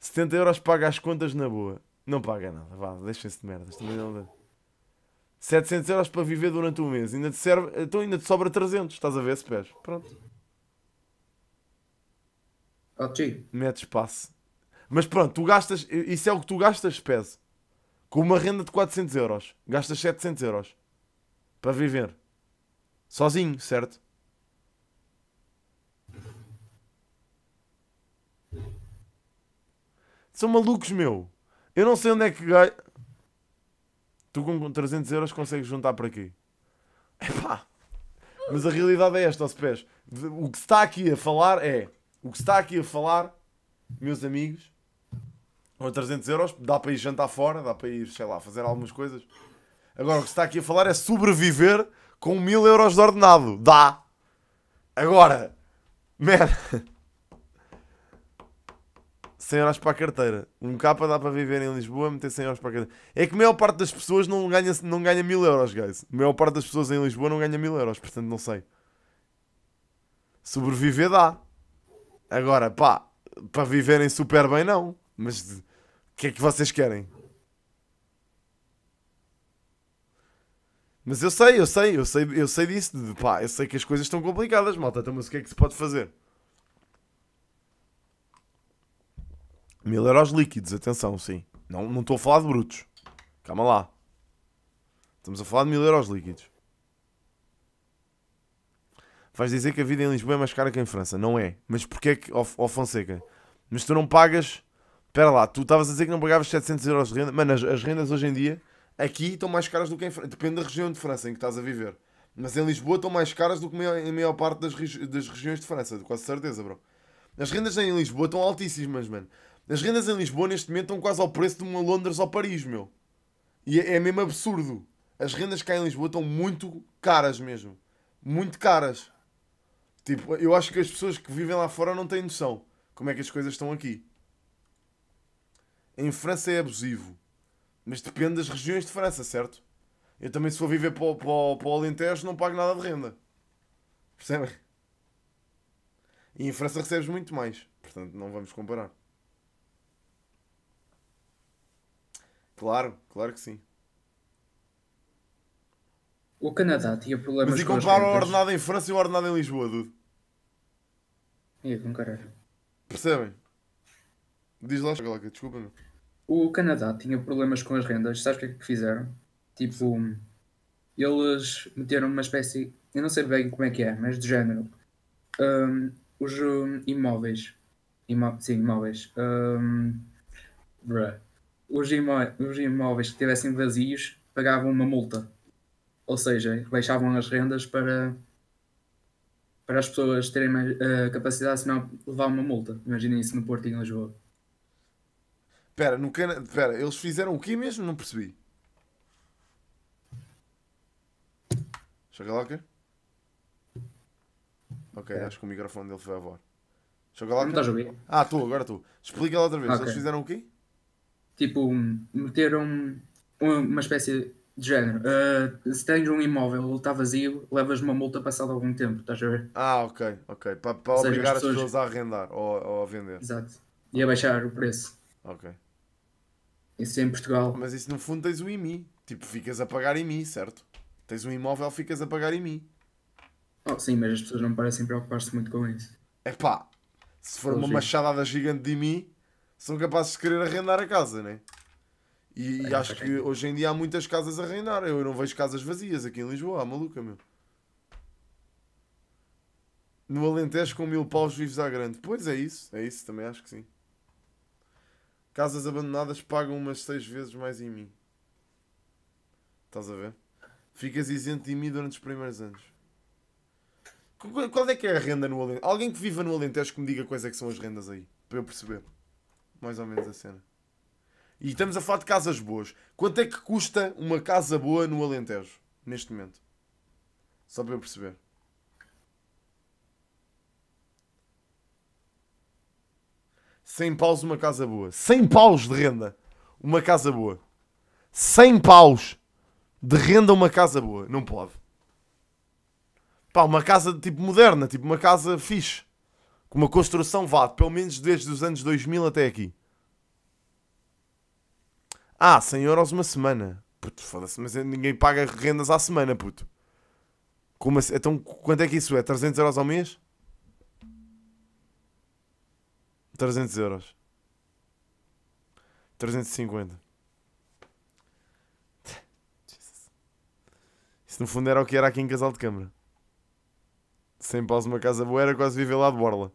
70 euros paga as contas na boa. Não paga nada, vá, deixem-se de merdas. Também não 700 euros para viver durante um mês. Ainda te serve, então ainda te sobra 300. Estás a ver se pés. Pronto. Ok. Mete espaço. Mas pronto, tu gastas. Isso é o que tu gastas, pés. Com uma renda de 400 euros. Gastas 700 euros. Para viver. Sozinho, certo? São malucos, meu. Eu não sei onde é que ganho. Tu com 300 euros consegues juntar para aqui. Epá! Mas a realidade é esta, aos pés. O que se está aqui a falar é. O que se está aqui a falar, meus amigos, ou 300 euros, dá para ir jantar fora, dá para ir, sei lá, fazer algumas coisas. Agora, o que se está aqui a falar é sobreviver com 1000 euros de ordenado. Dá! Agora, merda! 100 euros para a carteira. Um capa dá para viver em Lisboa, meter 100 euros para a carteira. É que a maior parte das pessoas não ganha, não ganha 1000 euros, guys. A maior parte das pessoas em Lisboa não ganha 1000 euros, portanto não sei. Sobreviver dá. Agora, pá, para viverem super bem não. Mas o que é que vocês querem? Mas eu sei, eu sei, eu sei, eu sei disso. De, pá, eu sei que as coisas estão complicadas, malta. Então, mas o que é que se pode fazer? Mil euros líquidos, atenção, sim. Não, não estou a falar de brutos. Calma lá. Estamos a falar de mil euros líquidos. Vais dizer que a vida em Lisboa é mais cara que em França. Não é. Mas porquê é que... Ó oh, Fonseca. Mas tu não pagas... Espera lá. Tu estavas a dizer que não pagavas 700 euros de renda. Mano, as, as rendas hoje em dia... Aqui estão mais caras do que em França. Depende da região de França em que estás a viver. Mas em Lisboa estão mais caras do que em maior parte das, regi das regiões de França. Com certeza, bro. As rendas em Lisboa estão altíssimas, mano. As rendas em Lisboa neste momento estão quase ao preço de uma Londres ou Paris, meu. E é, é, mesmo absurdo. As rendas cá em Lisboa estão muito caras mesmo. Muito caras. Tipo, eu acho que as pessoas que vivem lá fora não têm noção como é que as coisas estão aqui. Em França é abusivo. Mas depende das regiões de França, certo? Eu também, se for viver para o, para o, para o Alentejo, não pago nada de renda. Percebem? E em França recebes muito mais. Portanto, não vamos comparar. Claro, claro que sim. O Canadá tinha problemas Mas e compraram o ordenado em França e o ordenado em Lisboa, dude. E com caralho. Percebem? Diz lá, Chagalaca, desculpa-me. O Canadá tinha problemas com as rendas, sabes o que é que fizeram? Tipo, eles meteram uma espécie, eu não sei bem como é que é, mas de género. Um, os um, imóveis, imó sim, imóveis, um, bruh os, imó os imóveis que estivessem vazios pagavam uma multa. Ou seja, deixavam as rendas para, para as pessoas terem mais uh, capacidade, senão levar uma multa. Imaginem isso no Porto e em Lisboa. Espera, no Cana... Pera, eles fizeram o quê mesmo? Não percebi. Chagaloca? Ok, é. acho que o microfone dele foi a voz. Não estás a ouvir? Ah, tu, agora tu. Explica lá outra vez. Okay. Eles fizeram o quê? Tipo, meter uma espécie de género. Uh, se tens um imóvel ele está vazio, levas uma multa passado algum tempo, estás a ver? Ah, ok, ok. Para, para obrigar as pessoas... as pessoas... a arrendar ou, ou a vender. Exato. E a baixar o preço. Ok. Isso é em Portugal. Mas isso no fundo tens o IMI. Tipo, ficas a pagar IMI, certo? Tens um imóvel, ficas a pagar IMI. Oh, sim, mas as pessoas não parecem preocupar-se muito com isso. É pá, se for uma machadada gigante de IMI, são capazes de querer arrendar a casa, não né? E, é, e acho que hoje em dia há muitas casas a arrendar. Eu não vejo casas vazias aqui em Lisboa, ah, maluca, meu. No Alentejo com mil paus vivos à grande. Pois é isso, é isso, também acho que sim. Casas abandonadas pagam umas seis vezes mais em mim. Estás a ver? Ficas isento de mim durante os primeiros anos. Qual é que é a renda no Alentejo? Alguém que viva no Alentejo que me diga quais é que são as rendas aí, para eu perceber mais ou menos a cena. E estamos a falar de casas boas. Quanto é que custa uma casa boa no Alentejo, neste momento? Só para eu perceber. Sem paus uma casa boa. Sem paus de renda. Uma casa boa. Sem paus de renda uma casa boa. Não pode. Pá, uma casa tipo moderna, tipo uma casa fixe com uma construção vá pelo menos desde os anos 2000 até aqui. Ah, 100 euros uma semana. Puto, foda-se, mas ninguém paga rendas à semana, puto. Como assim? Então, quanto é que isso é? 300 euros ao mês? 300 euros. 350. Isso no fundo era o que era aqui em Casal de Câmara. Sem pausa, uma casa boa era quase viver lá de borla.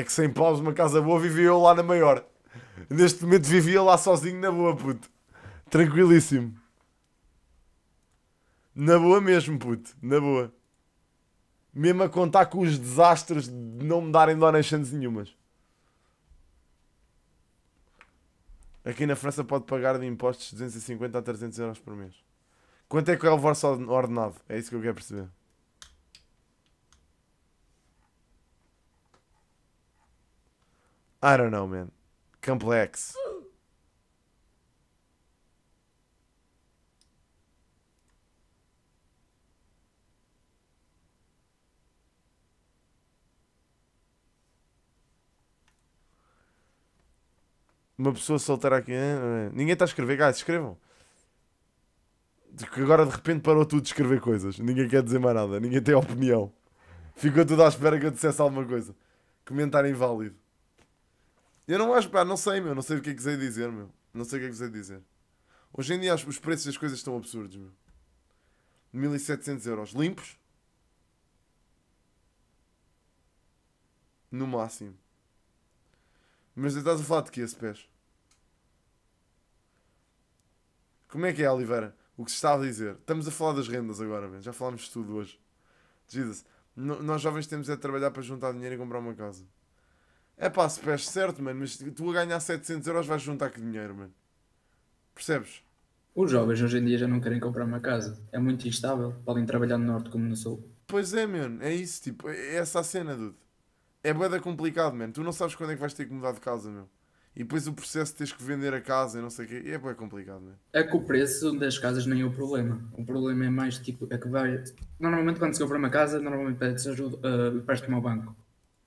É que sem paus uma casa boa vivia eu lá na maior. Neste momento vivia lá sozinho na boa, puto. Tranquilíssimo. Na boa mesmo, puto. Na boa. Mesmo a contar com os desastres de não me darem donations nenhumas. Aqui na França pode pagar de impostos 250 a 300 euros por mês. Quanto é que é o vosso ordenado? É isso que eu quero perceber. I don't know, man. Complex. Uma pessoa soltar aqui. Eh, eh, ninguém está a escrever, Guys, ah, escrevam. Agora de repente parou tudo de escrever coisas. Ninguém quer dizer mais nada, ninguém tem opinião. Ficou tudo à espera que eu dissesse alguma coisa. Comentário inválido. Eu não acho, pá, não sei, meu. Não sei o que é que sei dizer, meu. Não sei o que é que sei dizer. Hoje em dia os preços das coisas estão absurdos, meu. 1700 euros limpos. No máximo. Mas estás a falar de quê esse pés? Como é que é, Oliveira? O que se está a dizer? Estamos a falar das rendas agora, meu. já falámos de tudo hoje. Jesus, nós jovens temos é de trabalhar para juntar dinheiro e comprar uma casa. É pá, se pés certo, mano, mas tu a ganhar 700 euros vais juntar que dinheiro, mano? Percebes? Os jovens hoje em dia já não querem comprar uma casa. É muito instável. Podem trabalhar no norte como no sul. Pois é, mano. É isso, tipo. É essa a cena, dude. É boeda complicado, mano. Tu não sabes quando é que vais ter que mudar de casa, meu. E depois o processo de teres que vender a casa e não sei o quê. É bem complicado, mano. É que o preço das casas nem é o problema. O problema é mais, tipo, é que vai... Normalmente quando se compra uma casa, normalmente pede-se ajuda, uh, eh, Presta-me ao banco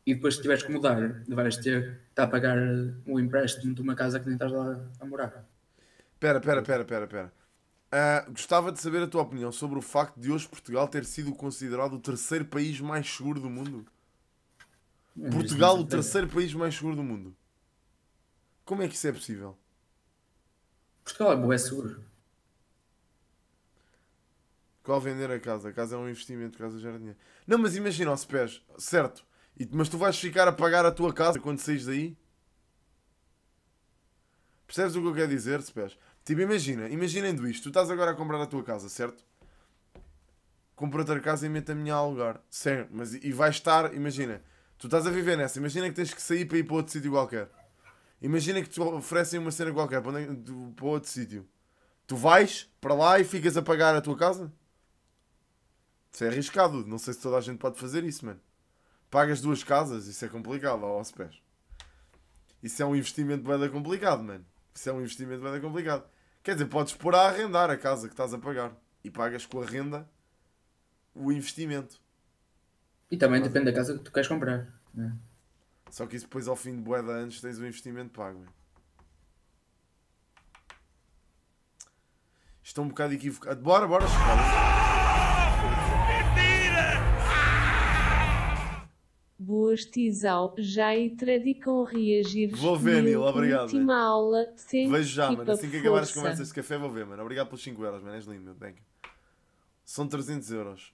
e depois se tiveres que mudar, vais ter que a pagar o empréstimo de uma casa que nem estás lá a morar. Pera, pera, pera, pera, pera. Uh, gostava de saber a tua opinião sobre o facto de hoje Portugal ter sido considerado o terceiro país mais seguro do mundo. É Portugal, assim, o terceiro é. país mais seguro do mundo. Como é que isso é possível? Portugal é seguro. Qual vender a casa? A casa é um investimento, a casa gera jardineira. Não, mas imagina, se pés, certo, e, mas tu vais ficar a pagar a tua casa quando saís daí? Percebes o que eu quero dizer, Spes? Tipo, imagina, imaginando isto. Tu estás agora a comprar a tua casa, certo? Compro outra casa e meto a minha a alugar. Certo, mas e vais estar, imagina. Tu estás a viver nessa. Imagina que tens que sair para ir para outro sítio qualquer. Imagina que te oferecem uma cena qualquer para, é para outro sítio. Tu vais para lá e ficas a pagar a tua casa? Isso é arriscado. Não sei se toda a gente pode fazer isso, mano pagas duas casas, isso é complicado, ó, pés. Isso é um investimento bem complicado, mano. Isso é um investimento bem complicado. Quer dizer, podes pôr a arrendar a casa que estás a pagar e pagas com a renda o investimento. E também depende da casa que tu queres comprar. Né? Só que isso depois ao fim de bué antes anos tens o investimento pago. Mano. É um bocado equivocado. Ah, bora, bora, boas Tisal, já e tradicam reagir. Vou ver, Nil, obrigado. Última man. aula, sempre Vejo já, mano. Assim que acabar as conversas de café, vou ver, mano. Obrigado pelos 5 euros, mano. És lindo, meu. Thank you. São 300 euros.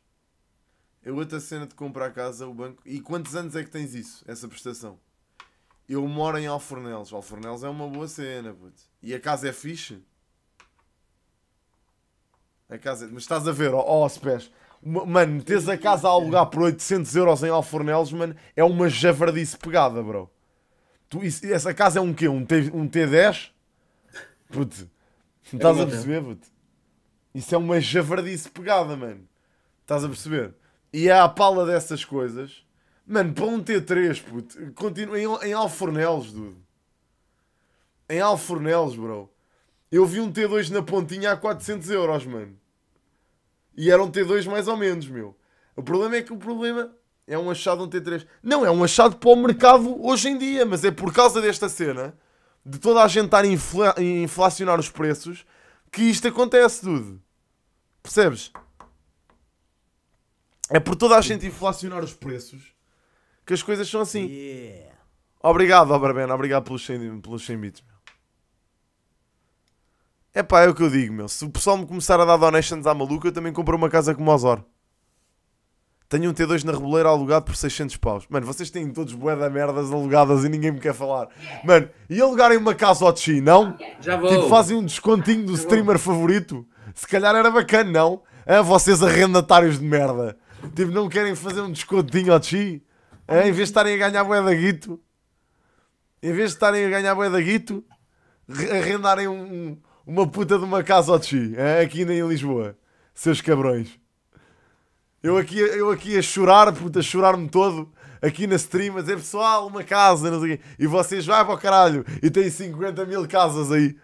É outra cena de comprar a casa, o banco. E quantos anos é que tens isso, essa prestação? Eu moro em Alfornelos. Alfornelos é uma boa cena, puto. E a casa é fixe? A casa é... Mas estás a ver, ó, oh, oh, Mano, teres a casa a alugar por 800 euros em Alfornelos, mano, é uma javardice pegada, bro. Tu, isso, essa casa é um quê? Um, T, um T10? Puto, não é estás a perceber, puto? Isso é uma javardice pegada, mano. Estás a perceber? E é a pala dessas coisas. Mano, para um T3, puto, continua, em, em Alfornelos, dude. Em Alfornelos, bro. Eu vi um T2 na pontinha a 400 euros, mano. E era um T2 mais ou menos, meu. O problema é que o problema é um achado um T3. Não, é um achado para o mercado hoje em dia, mas é por causa desta cena, de toda a gente estar a infla inflacionar os preços, que isto acontece, tudo. Percebes? É por toda a gente inflacionar os preços que as coisas são assim. Yeah. Obrigado, Oberben. Obrigado pelos 100, bits, meu. É pá, é o que eu digo, meu. Se o pessoal me começar a dar donations à maluca, eu também compro uma casa como Osor. Tenho um T2 na Reboleira alugado por 600 paus. Mano, vocês têm todos bué da merdas alugadas e ninguém me quer falar. Mano, e alugarem uma casa ao Tchi, não? Já vou. Tipo, fazem um descontinho do Já streamer vou. favorito. Se calhar era bacana, não? É vocês arrendatários de merda. Tipo, não querem fazer um descontinho ao Tchi? É, em vez de estarem a ganhar bué da guito. Em vez de estarem a ganhar bué da guito, arrendarem um, uma puta de uma casa ao Tchi, aqui ainda em Lisboa. Seus cabrões. Eu aqui, eu aqui a chorar, puta, a chorar-me todo, aqui na stream, a dizer pessoal, uma casa, não sei o quê. E vocês vai para o caralho e têm 50 mil casas aí.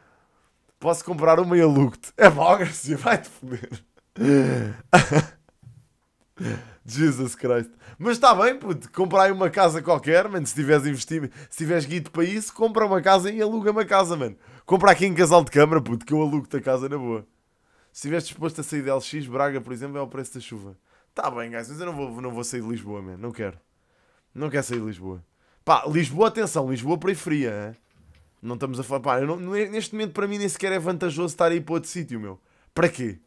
Posso comprar uma e alugo-te. É mau, Garcia, vai-te foder. Jesus Christ. Mas está bem, puto, comprar uma casa qualquer, mano. Se tiveres investido, se tiveres guido para isso, compra uma casa e aluga uma casa, mano. Compra aqui em casal de câmara, puto, que eu alugo-te a casa na boa. Se estiveres disposto a sair de LX, Braga, por exemplo, é o preço da chuva. Está bem, guys, mas eu não vou, não vou sair de Lisboa, mano. Não quero. Não quero sair de Lisboa. Pá, Lisboa, atenção, Lisboa periferia, hein? Não estamos a falar. Pá, não, é, neste momento para mim nem sequer é vantajoso estar aí para outro sítio, meu. Para quê?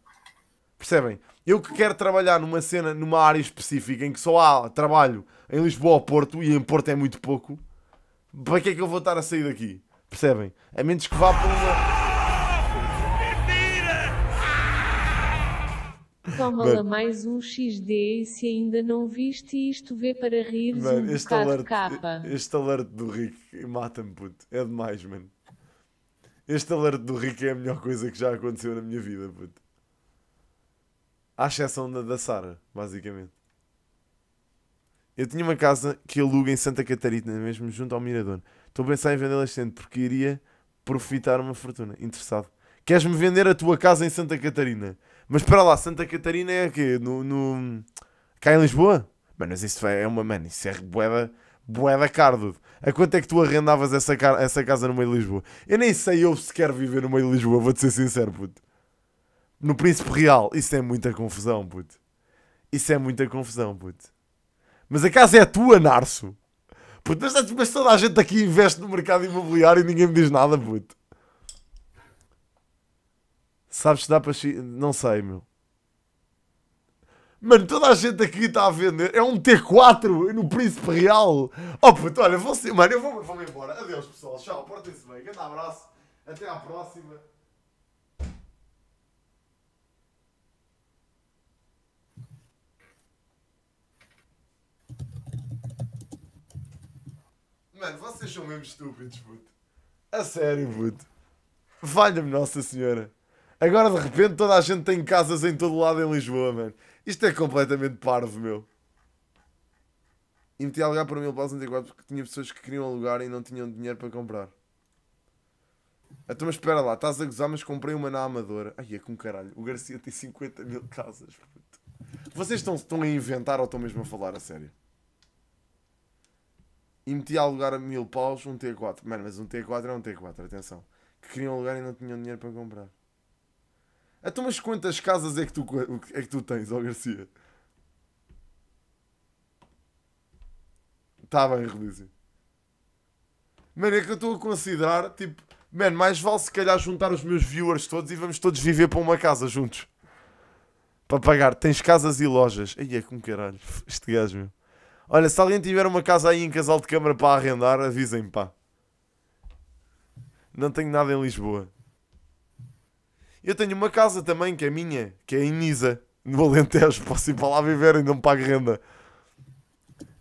Percebem? Eu que quero trabalhar numa cena, numa área específica em que só há trabalho em Lisboa ou Porto, e em Porto é muito pouco, para que é que eu vou estar a sair daqui? Percebem? A menos que vá para uma. Só rola mais um XD e se ainda não viste isto, vê para rir Man, um este bocado capa. Este alert do Rick mata-me, puto. É demais, mano. Este alert do Rick é a melhor coisa que já aconteceu na minha vida, puto. À exceção da, da Sara, basicamente. Eu tinha uma casa que aluga em Santa Catarina, mesmo junto ao Mirador. Estou a pensar em vendê-la estende porque iria profitar uma fortuna. Interessado. Queres-me vender a tua casa em Santa Catarina? Mas para lá, Santa Catarina é aqui No, no... Cá em Lisboa? Mano, mas isso é uma. Mano, isso é boeda. Boeda cardo. A quanto é que tu arrendavas essa, essa casa no meio de Lisboa? Eu nem sei eu sequer viver no meio de Lisboa, vou-te ser sincero, puto. No Príncipe Real, isso é muita confusão, puto. Isso é muita confusão, puto. Mas a casa é tua, Narso. Puto, mas, mas toda a gente aqui investe no mercado imobiliário e ninguém me diz nada, puto. Sabes se dá para. Não sei, meu. Mano, toda a gente aqui está a vender. É um T4 no Príncipe Real. Oh puto, olha, vou, mano, eu vou-me vou embora. Adeus, pessoal. Tchau, portem-se bem. Grande abraço. Até à próxima. Mano, vocês são mesmo estúpidos, puto. A sério, puto. Valha-me Nossa Senhora. Agora de repente toda a gente tem casas em todo lado em Lisboa, mano. Isto é completamente parvo, meu. E meti a alugar para 1000.94 porque tinha pessoas que queriam alugar e não tinham dinheiro para comprar. Então, mas espera lá, estás a gozar, mas comprei uma na Amadora. Ai, é com caralho. O Garcia tem 50 mil casas, puto. Vocês estão, estão a inventar ou estão mesmo a falar a sério? e meti a alugar a mil paus um T4. Mano, mas um T4 é um T4, atenção. Que queriam alugar e não tinham dinheiro para comprar. Então, mas quantas casas é que tu, é que tu tens, ó Garcia? Está bem, Relício. Mano, é que eu estou a considerar, tipo, mano, mais vale se calhar juntar os meus viewers todos e vamos todos viver para uma casa juntos. Para pagar. Tens casas e lojas. Aí é com caralho. Este gajo, meu. Olha, se alguém tiver uma casa aí em casal de câmara para arrendar, avisem-me, pá. Não tenho nada em Lisboa. Eu tenho uma casa também que é minha, que é em Nisa, no Alentejo. Posso ir para lá viver e não pago renda.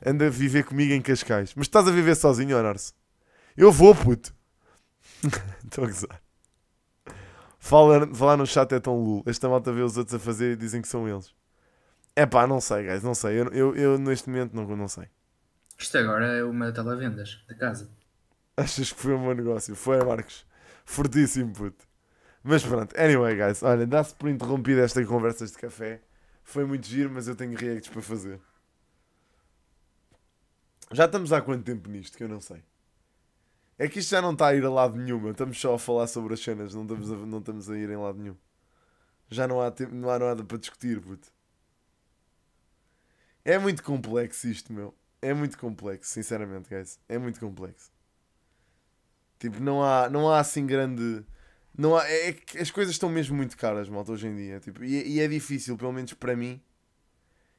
Anda a viver comigo em Cascais. Mas estás a viver sozinho, Honarse? Eu vou, puto. Estou a gozar. Falar, falar no chat é tão lulo. Esta malta vê os outros a fazer e dizem que são eles. É pá, não sei, guys, não sei. Eu, eu, eu neste momento não, não sei. Isto agora é uma televendas da casa. Achas que foi um bom negócio? Foi, Marcos. Fortíssimo, puto. Mas pronto, anyway, guys, olha, dá-se por interrompida esta conversa de café. Foi muito giro, mas eu tenho reacts para fazer. Já estamos há quanto tempo nisto? Que eu não sei. É que isto já não está a ir a lado nenhum. Estamos só a falar sobre as cenas, não estamos a, não estamos a ir em lado nenhum. Já não há, tempo, não há nada para discutir, puto. É muito complexo isto, meu. É muito complexo, sinceramente, guys. É muito complexo. Tipo, não há, não há assim grande. Não há, é, é, as coisas estão mesmo muito caras, malta, hoje em dia. Tipo, e, e, é difícil, pelo menos para mim,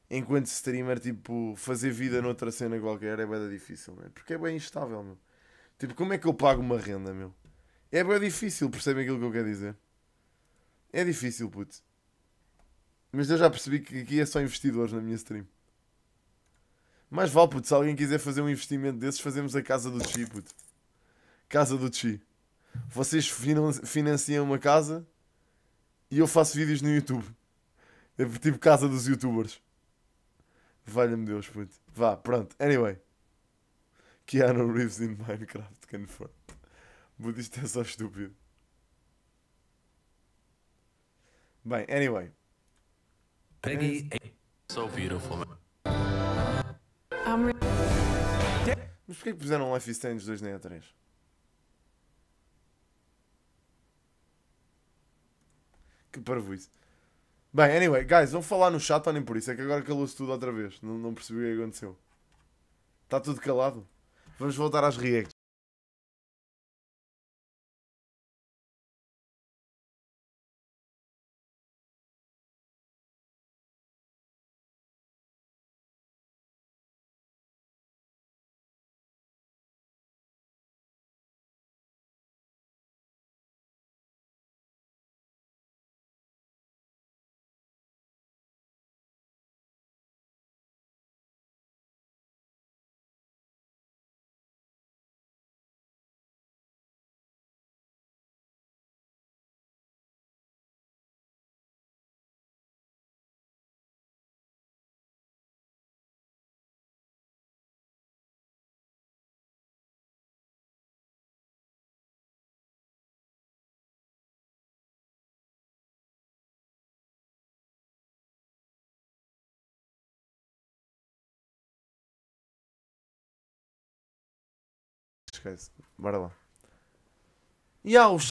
enquanto streamer, tipo, fazer vida noutra cena qualquer é bem difícil, meu. Porque é bem instável, meu. Tipo, como é que eu pago uma renda, meu? É bem difícil, percebem aquilo que eu quero dizer? É difícil, putz. Mas eu já percebi que aqui é só investidores na minha stream. Mais vale, puto, se alguém quiser fazer um investimento desses, fazemos a casa do Chi, puto. Casa do Chi. Vocês financiam uma casa e eu faço vídeos no YouTube. É tipo casa dos youtubers. Valha-me Deus, puto. Vá, pronto. Anyway. Keanu Reeves in Minecraft confirmed. for. budista é só estúpido. Bem, anyway. Peggy, so beautiful, man. Montgomery. Mas porquê que puseram Life is Strange 2 nem a 3? Que parvoíce. Bem, anyway, guys, vão falar no chat ou nem por isso. É que agora calou-se tudo outra vez. Não, não percebi o que aconteceu. Está tudo calado. Vamos voltar às reacts. esquece. Bora lá. E aos.